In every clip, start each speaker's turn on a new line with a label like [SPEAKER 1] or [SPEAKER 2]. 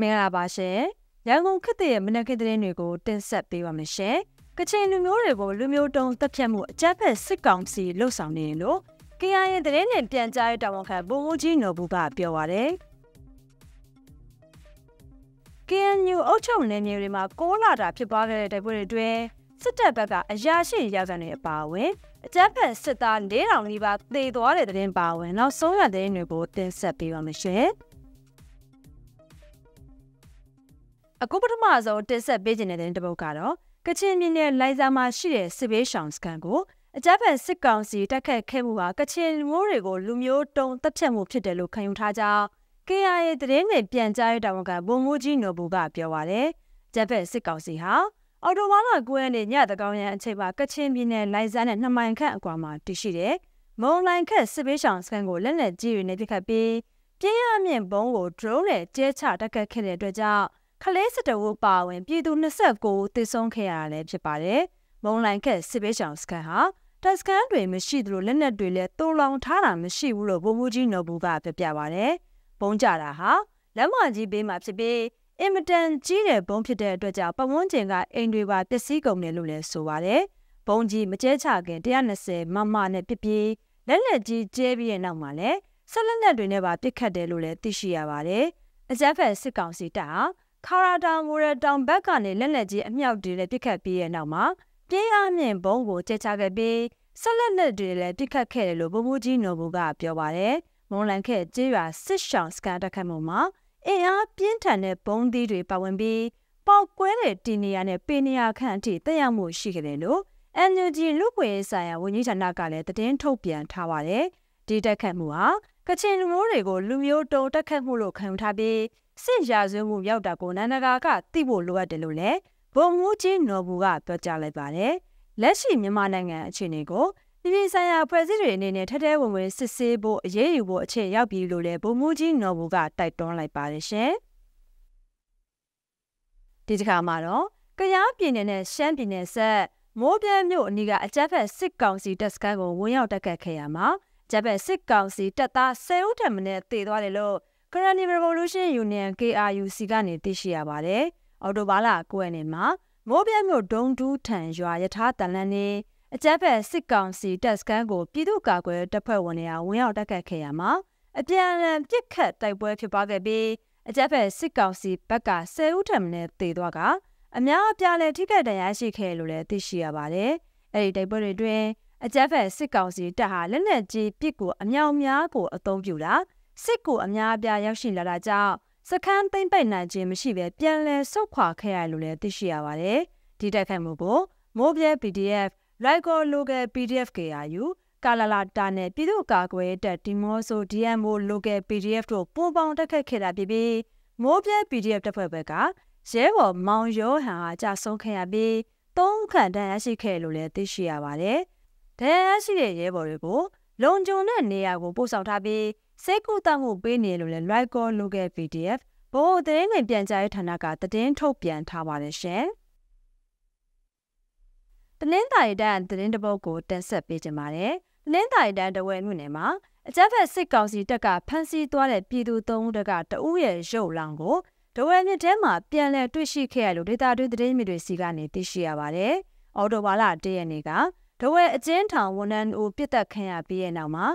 [SPEAKER 1] မင်္ဂလာပါရှင်။ရန်ကုန်ခေတ်သစ်ရဲ့မနက်ခင်းသတင်းတွေကိုတင်ဆက်ပေးပါမယ်ရှင်။ကချင်လူမျိုးတွေကိုလူမျိုးတုံးတပ်ဖြတ်မှုအကြမ်းဖက်စစ်ကောင်စီလှုပ်ဆောင်နေတယ်လို့ KIA ရဲ့သတင်းနဲ့ပြန်ကြားရေးတာဝန်ခံဘုံဦးကြီးနော်ဘူးကပြောပါရယ်။ KNU အုပ်ချုပ်နယ်မြေတွေမှာကိုလာတာဖြစ်ပွားခဲ့တဲ့တိုက်ပွဲတွေအတွင်းစစ်တပ်ဘက်ကအရာရှိ ရာဇဝင်တွေအပါအဝင်အကြမ်းဖက်စစ်သား၄000နီးပါးသေသွားတဲ့တဲ့တင်ပါဝင်နောက်ဆုံးရတဲ့တဲ့တွေကိုတင်ဆက်ပေးပါမယ်ရှင်။အခုပထမဆုံးတင်ဆက်ပေးခြင်းတဲ့တဲ့တပုတ်ကတော့ကချင်ပြည်နယ်လိုင်ဇာမှာရှိတဲ့စစ်ဘေးရှောင်စခန်းကိုအကြမ်းဖက်စစ်ကောင်စီတိုက်ခတ်ခဲ့မှုဟာကချင်မျိုးတွေကိုလူမျိုးတုံးတပ်ဖြတ်မှုဖြစ်တယ်လို့ခံယူထားကြောင်း KIA သတင်းနဲ့ပြန်ကြားရေးတာဝန်ခံဘုံမိုးကြီးနော်ဘူကပြောပါတယ်။ကြမ်းဖက်စစ်ကောင်စီဟာအော်တိုဘားလ9ရက်နေ့ညတကောင်ရန်အချိန်မှာကချင်ပြည်နယ်လိုင်ဇာနဲ့နှစ်မိုင်ခန့်အကွာမှာတည်ရှိတဲ့မုံလိုင်ခက်စစ်ဘေးရှောင်စခန်းကိုလက်နက်ကြီးတွေနဲ့ပစ်ခတ်ပြီးပြင်းရမြင့်ဘုံကို drone နဲ့ကျဲချတိုက်ခတ်ခဲ့တဲ့အတွက်ကြောင့်ခလေးစတဝုတ်ပါဝင် ပြည်သူ29ဦးသေဆုံးခဲ့ရတာလည်းဖြစ်ပါတယ်။မုံလိုင်ခက်စစ်ပေးဆောင်စခန်းဟာတပ်စခန်းတွေမရှိသလိုလက်နက်တွေလည်းတုံလောင်ထားတာမရှိဘူးလို့ဗိုလ်မှူးကြီးနော်ဘူးကပြပြပါတယ်။ဘုံကြတာဟာလက်မကြီးပေးမှဖြစ်ပြီးအင်မတန်ကြီးတဲ့ဘုံဖြစ်တဲ့အတွက်ကြောင့်ပဝန်းကျင်ကအိမ်တွေပါပျက်စီးကုန်တယ်လို့လည်းဆိုပါတယ်။ဘုံကြီးမကျဲချခင်120မမနဲ့ပြပြလက်လက်ကြီးကျဲပြီးတဲ့နောက်မှာလည်းဆက်လက်လက်တွေနဲ့ပါပြစ်ခတ်တယ်လို့လည်းသိရှိရပါတယ်။အကြက်ဖက်စစ်ကောင်စီတပ်ဟာခါရာတာမိုရတောင်ဘက်ကနေလက်လက်ကြီးအမြောက်တွေလည်းပစ်ခတ်ပြီးရဲ့နောက်မှာပြင်းအားမြင့်ဘုံကိုကျဲချခဲ့ပြီးဆက်လက်လက်တွေလည်းပစ်ခတ်ခဲ့တယ်လို့ဘုံမူကြီးနော်ဘူးကပြောပါတယ်။မွန်လန်ခဲ့ကျေးရွာစစ်ဆောင်စကန်တက်ခတ်မှုမှာအင်အားပြင်းထန်တဲ့ဘုံသီးတွေပါဝင်ပြီး ပေါက်ကွဲတဲ့တီနေရနဲ့ပေနေရခန့်အထိတက်ရောက်မှုရှိခဲ့တယ်လို့ NUG လူ့ခွင့်ဆိုင်ရာဝန်ကြီးဌာနကလည်းသတင်းထုတ်ပြန်ထားပါတယ်။ဒီတက်ခတ်မှုဟာကချင်လူမျိုးတွေကိုလူမျိုးတုံတက်ခတ်မှုလို့ခံထားပြီးစစ်ရာဇဝမှုရောက်တာကိုနန္ဒဂါကသိဖို့လိုအပ်တယ်လို့လည်းဗိုလ်မှူးကြီးနော်ဘူးကပြောကြားလိုက်ပါတယ်။လက်ရှိမြန်မာနိုင်ငံအခြေအနေကိုပြည်ပြည်ဆိုင်ရာဖွဲ့စည်းတွေအနေနဲ့ထထဲဝင်ဝင်စစ်ဆေးဖို့အရေးယူဖို့အခြေရောက်ပြီးလို့လည်းဗိုလ်မှူးကြီးနော်ဘူးကတိုက်တွန်းလိုက်ပါတယ်ရှင်။ဒီတစ်ခါမှာတော့ကယားပြည်နယ်နဲ့ရှမ်းပြည်နယ်ဆက်မိုးပြဲမြို့အနီးကအကြက်ဖက်စစ်ကောင်စီတပ်စခန်းကိုဝင်ရောက်တိုက်ခတ်ခဲ့ရမှာဂျပန်စစ်ကောင်စီတပ်သား10ဦးထက်မနည်းတေသွားတယ်လို့ Karani Revolution Union KRUC ကနေသိရှိရပါတယ်။အော်တိုဘာလ9ရက်နေ့မှာမိုးပြတ်မြို့ဒုံဒူးထန်ရွာယထာတန်လန်းနေအကြမ်းဖက်စစ်ကောင်စီတပ်စခန်းကိုပြည်သူ့ကာကွယ်တပ်ဖွဲ့ဝင်တွေကဝင်ရောက်တိုက်ခတ်ခဲ့ရမှာအပြန်အလှန်ပစ်ခတ်တိုက်ပွဲဖြစ်ပွားခဲ့ပြီးအကြမ်းဖက်စစ်ကောင်စီဘက်က10ဦးထံမှလည်းတေသွားကအများအပြားလည်းထိခိုက်ဒဏ်ရာရှိခဲ့လို့လည်းသိရှိရပါတယ်။အဲဒီတိုက်ပွဲတွေတွင်အကြမ်းဖက်စစ်ကောင်စီတပ်ဟာလက်နက်ကြီးပစ်ကိုအမြောင်များကိုအသုံးပြုတာစစ်ကူအများအပြားရောက်ရှိလာတာကြောင့်စခန်းသိမ့်ပိုက်နိုင်ခြင်းမရှိဘဲပြန်လည်ဆုတ်ခွာခဲ့ရလို့လည်းသိရှိရပါတယ်။ဒီတိုက်ခိုက်မှုကို Mobile PDF, Lego Local PDF KRU, Kalala တာနဲ့ပြည်သူ့ကာကွယ်တပ် Dimoso DMO Local PDF တို့ပူးပေါင်းတိုက်ခိုက်ခဲ့တာဖြစ်ပြီး Mobile PDF တပ်ဖွဲ့ဘက်ကရဲဘော်မောင်ရောဟန်ဟာကြာဆုံးခဲ့ရပြီးသုံးခန့်တန်းရရှိခဲ့လို့လည်းသိရှိရပါတယ်။ဒဏ်ရရှိတဲ့ရဲဘော်တွေကိုလုံခြုံတဲ့နေရာကိုပို့ဆောင်ထားပြီးစိတ်ကူတမှုပေးနေလို့လဲ Lycor Local PDF ဘို့သတင်းငွေပြန်ကြားရေးဌာနကသတင်းထုတ်ပြန်ထားပါတယ်ရှင်။သတင်းတာရီတန်သတင်းတပုတ်ကို တင်ဆက်ပေးကြပါတယ်။သတင်းတာရီတန်တဝဲမြို့နယ်မှာအကြက်ဖက်စစ်ကောင်စီတပ်ကဖမ်းဆီးသွားတဲ့ပြည်သူ၃ဦးတကတအူးရဲ့ရုပ်လောင်ကိုဒဝဲမြစ်ထဲမှာပြန်လည်တွေ့ရှိခဲ့ရလို့ဒေတာတွင်းသတင်းမြစ်တွေစီကနေသိရှိရပါတယ်။အော်တိုဘာလ၁ရက်နေ့ကဒဝဲအကျဉ်းထောင်ဝန်ထမ်းကိုပြစ်တက်ခံရပြီးတဲ့နောက်မှာ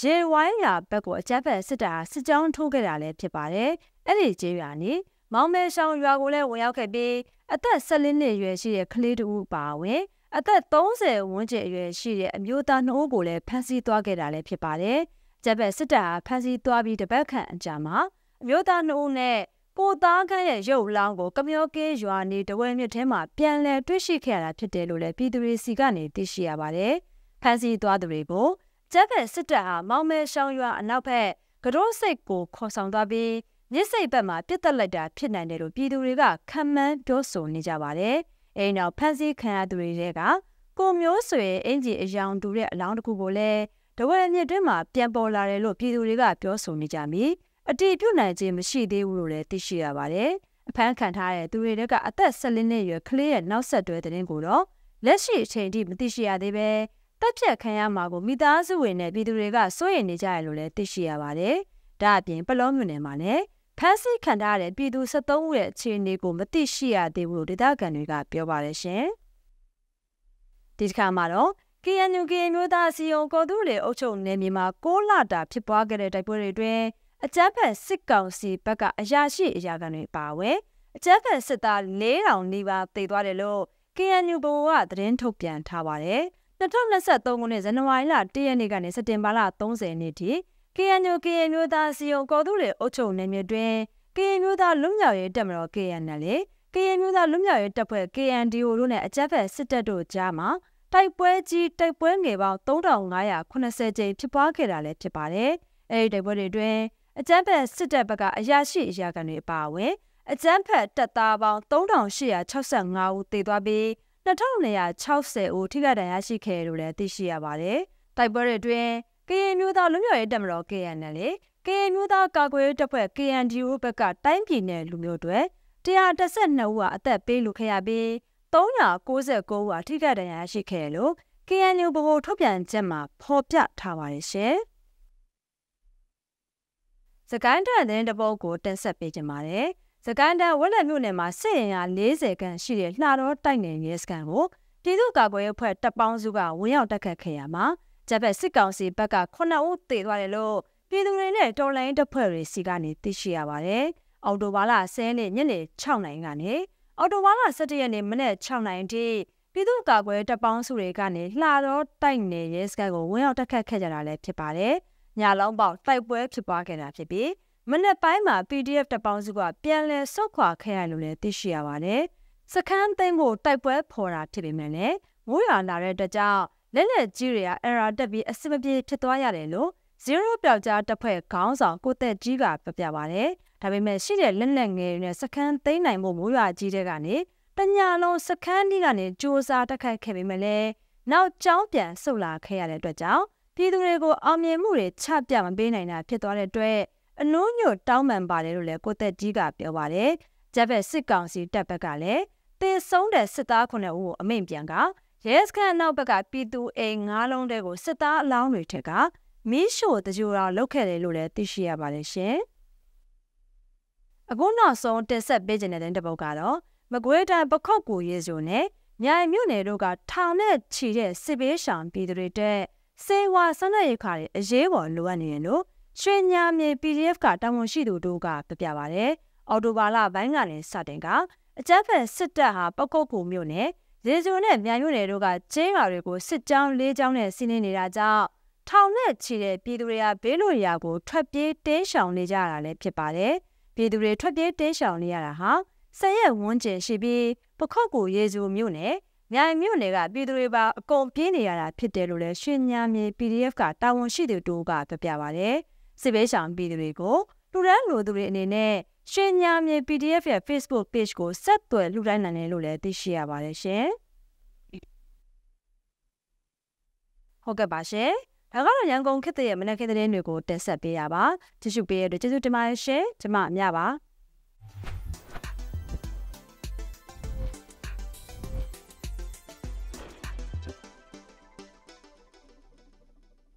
[SPEAKER 1] ရေဝိုင်းရာဘက်ကိုအကြမ်းဖက်စစ်တာစစ်ကြောင်းထိုးခဲ့တာလည်းဖြစ်ပါတယ်။အဲ့ဒီကျေးရွာနေမောင်မဲရှောင်းရွာကိုလည်းဝင်ရောက်ခဲ့ပြီးအသက်16နှစ်အရွယ်ရှိတဲ့ကလေးတူပါဝင်အသက်30ဝန်းကျင်အရွယ်ရှိတဲ့အမျိုးသားနှိုးကိုလည်းဖမ်းဆီးသွားခဲ့တာလည်းဖြစ်ပါတယ်။ကြက်ဘက်စစ်တပ်ဖမ်းဆီးသွားပြီးတပတ်ခန့်အကြာမှာအမျိုးသားနှိုးနဲ့ကိုသားခန့်ရဲ့ရုပ်လောင်းကိုကမျောကင်းရွာနေတဝဲမြစ်ထဲမှာပြန်လည်တွေ့ရှိခဲ့ရတာဖြစ်တယ်လို့လည်းပြည်သူတွေစီကနေသိရှိရပါတယ်။ဖမ်းဆီးသွားသူတွေကိုကျက်ဖက်စစ်တပ်ဟာမောင်မဲရှောင်းရွာအနောက်ဘက်ကတော့စိတ်ကိုခေါ်ဆောင်သွားပြီးမြစ်စိတ်ဘက်မှာပြစ်တက်လိုက်တာဖြစ်နိုင်တယ်လို့ပြည်သူတွေကခံမှန်းပြောဆိုနေကြပါတယ်။အဲဒီနောက်ဖမ်းဆီးခံရသူတွေက ကိုမျိုးဆွေအင်ဂျီအယောင်တူတဲ့အလောင်းတစ်ခုကိုလည်းတဝဲမြစ်တွင်းမှာပြန်ပေါ်လာတယ်လို့ပြည်သူတွေကပြောဆိုနေကြပြီးအတည်ပြုနိုင်ခြင်းမရှိသေးဘူးလို့လည်းသိရှိရပါတယ်။အဖမ်းခံထားတဲ့သူတွေကအသက်၁၄နှစ်အရွယ်ကလေးရဲ့နောက်ဆက်တွဲသတင်းကိုတော့လက်ရှိအချိန်ထိမသိရှိရသေးပဲတပ်ဖြတ်ခံရမှာကိုမိသားစုဝင်နဲ့ပြည်သူတွေကစိုးရိမ်နေကြရလို့လည်းသိရှိရပါတယ်။ဒါအပြင်ပလောမြို့နယ်မှာလည်းဖမ်းဆီးခံထားတဲ့ပြည်သူ73ဦးရဲ့အခြေအနေကိုမသိရှိရသေးဘူးလို့ဒေသခံတွေကပြောပါတယ်ရှင်။ဒီတစ်ခါမှာတော့ KNU ကရင်မျိုးသားအစည်းအရုံးကော်သူလေအုပ်ချုပ်နယ်မြေမှာ6လတာဖြစ်ပွားခဲ့တဲ့တိုက်ပွဲတွေအတွင်းအကြမ်းဖက်စစ်ကောင်စီဘက်ကအရာရှိအရာခံတွေပါဝယ်အကြမ်းဖက်စစ်သား4000နီးပါးတေသွားတယ်လို့ KNU ဘဝကသတင်းထုတ်ပြန်ထားပါတယ်2023ခုနှစ်ဇန်နဝါရီလ1ရက်နေ့ကနေစက်တင်ဘာလ30နေ့ထိ KNU KNU သားစီယုံကော်သူတွေအုပ်ချုပ်နေမြတွင် KNU သားလွတ်မြောက်ရေးတပ်မတော် KNL လေ KNU သားလွတ်မြောက်ရေးတပ်ဖွဲ့ KNDO တို့နဲ့အကြမ်းဖက်စစ်တပ်တို့ကြားမှာတိုက်ပွဲကြီးတိုက်ပွဲငယ်ပေါင်း3580ကြိမ်ဖြစ်ပွားခဲ့တာလည်းဖြစ်ပါတယ်။အဲဒီတိုက်ပွဲတွေအတွင်းအကြမ်းဖက်စစ်တပ်ဘက်ကအရာရှိအရာခံတွေအပါအဝင်အကြမ်းဖက်တပ်သားပေါင်း3865ဦးသေသွားပြီး2260ဦးထိခိုက်ဒဏ်ရာရှိခဲ့တယ်လို့လည်းသိရှိရပါတယ်။တိုက်ပွဲတွေအတွင်းကရင်မျိုးသားလူမျိုးရေးတပ်မတော် KNL လေကရင်မျိုးသားကာကွယ်ရေးတပ်ဖွဲ့ KNDO ဘက်ကတိုင်းပြည်နယ်လူမျိုးတွေ132ဦးကအသက်ပေးလူခဲ့ရပြီး369ဦးအထိခိုက်ဒဏ်ရာရှိခဲ့တယ်လို့ KNU ဘကို ထုတ်ပြန်ချက်မှာဖော်ပြထားပါတယ်ရှင်။ကိုင်းတန်တဲ့တပုတ်ကိုတင်ဆက်ပေးခြင်းပါတယ်။စကိုင်းတန်ဝက်လက်မြို့နယ်မှာစစ်ရင်ရ40ခန့်ရှိတဲ့လှတော်တိုက်နယ်ရဲစခန်းကိုပြည်သူ့ကာကွယ်ရေးအဖွဲ့တပ်ပေါင်းစုကဝင်ရောက်တိုက်ခတ်ခဲ့ရမှာဂျပန်စစ်ကောင်စီဘက်က9ဦးသေသွားတယ်လို့ပြည်သူတွေနဲ့တော်လိုင်းတပ်ဖွဲ့တွေစီကနေသိရှိရပါတယ်။အော်တိုဘာလ10ရက်ညနေ6နာရီကနေအော်တိုဘာလ17ရက်နေ့မနက်6နာရီထိပြည်သူ့ကာကွယ်တပ်ပေါင်းစုတွေကနေလှတော်တိုက်နယ်ရဲစခန်းကိုဝင်ရောက်တိုက်ခတ်ခဲ့ကြတာလည်းဖြစ်ပါတယ်။ညလောင်းပေါက်တိုက်ပွဲဖြစ်ပွားခဲ့တာဖြစ်ပြီးမနက်ပိုင်းမှာ PDF တပ်ပေါင်းစုကပြန်လည်ဆုတ်ခွာခဲ့ရလို့လည်းသိရှိရပါတယ်။စခန်းသိမ်းကိုတိုက်ပွဲဖော်တာဖြစ်ပေမဲ့လည်းမိုးရွာလာတဲ့အတွက်ကြောင့်လက်လက်ကြီးတွေကအဲ့ရာတက်ပြီးအဆင်မပြေဖြစ်သွားရတယ်လို့ဇီရိုပြောက်ကြားတပ်ဖွဲ့ခေါင်းဆောင်ကိုသက်ကြီးကပြပြပါတယ်။ဒါပေမဲ့ရှိတဲ့လက်လက်ငယ်တွေနဲ့စခန်းသိမ်းနိုင်ဖို့မိုးရွာကြီးတဲ့ကနေတညာလုံးစခန်းကြီးကနေစ조사တက်ခတ်ခဲ့ပေမဲ့လည်းနောက်ကြောင်းပြန်ဆုတ်လာခဲ့ရတဲ့အတွက်ကြောင့်ပြည်သူတွေကိုအောင်မြင်မှုတွေချပြမပေးနိုင်တာဖြစ်သွားတဲ့အတွက်အနှုံးညွတ်တောင်းပန်ပါတယ်လို့လည်းကိုသက်ကြီးကပြောပါတယ်။ဂျက်ဘက်စစ်ကောင်စီတပ်ဘက်ကလည်းတင်ဆုံးတဲ့စစ်သားခုနှစ်ဦးကိုအမိန့်ပြန်ကရဲစခန်းနောက်ဘက်ကပြည်သူအိမ်၅လုံးတဲကိုစစ်သားအလောင်းတွေထက်ကမီးရှို့တကြိုတာလုပ်ခဲ့တယ်လို့လည်းသိရှိရပါတယ်ရှင်။အခုနောက်ဆုံးတင်ဆက်ပေးခြင်းတဲ့တပုတ်ကတော့မကွေးတိုင်းပခုတ်ကိုရေစုံနဲ့မြိုင်မြို့နယ်တို့ကထောင်နဲ့ချီတဲ့စစ်ဘေးရှောင်ပြည်သူတွေတဲ့စေဝါစွမ်းလက်ရခါတွေအရေးပေါ်လိုအပ်နေတယ်လို့ရွှေညာမြေ PDF ကတာဝန်ရှိသူတို့ကပြပြပါဗျ။အော်တိုဘာလဘိုင်းကလည်းစတင်ကအကြမ်းဖက်စစ်တပ်ဟာပကုတ်ကူမြို့နယ်ရေစုံနဲ့မြန်မြို့နယ်တို့ကကျင်းရွာတွေကိုစစ်ကြောင်း၄ကြောင်းနဲ့စီးနင်းနေတာကြောင့်ထောင်နဲ့ချီတဲ့ပြည်သူတွေကဘေးလွတ်ရာကိုထွက်ပြေးတင်းရှောင်နေကြတာလည်းဖြစ်ပါတယ်။ပြည်သူတွေထွက်ပြေးတင်းရှောင်နေရတာဟာဆယ်ရက်ဝန်းကျင်ရှိပြီးပခုတ်ကူရေစုံမြို့နယ်မြိုင်မြို့နယ်ကပြည်သူတွေပါအကုန်ပြင်းနေရတာဖြစ်တယ်လို့လည်းရှင်ညာမြေ PDF ကတာဝန်ရှိသူတို့ကပြပြပါဗျ။စစ်ပေးဆောင်ပြည်သူတွေကိုလူရန်လူသူတွေအနေနဲ့ရှင်ညာမြေ PDF ရဲ့ Facebook page ကိုဆက်သွယ်လှူဒါန်းနိုင်တယ်လို့လည်းသိရှိရပါတယ်ရှင်။ဟုတ်ကဲ့ပါရှင်။ဒါကတော့ရန်ကုန်ခေတ်တရဲ့မနက်ခင်းသတင်းတွေကိုတင်ဆက်ပေးရပါ။ကြည့်ရှုပေးရတဲ့ကျေးဇူးတင်ပါတယ်ရှင်။ကျွန်မအမြပါ။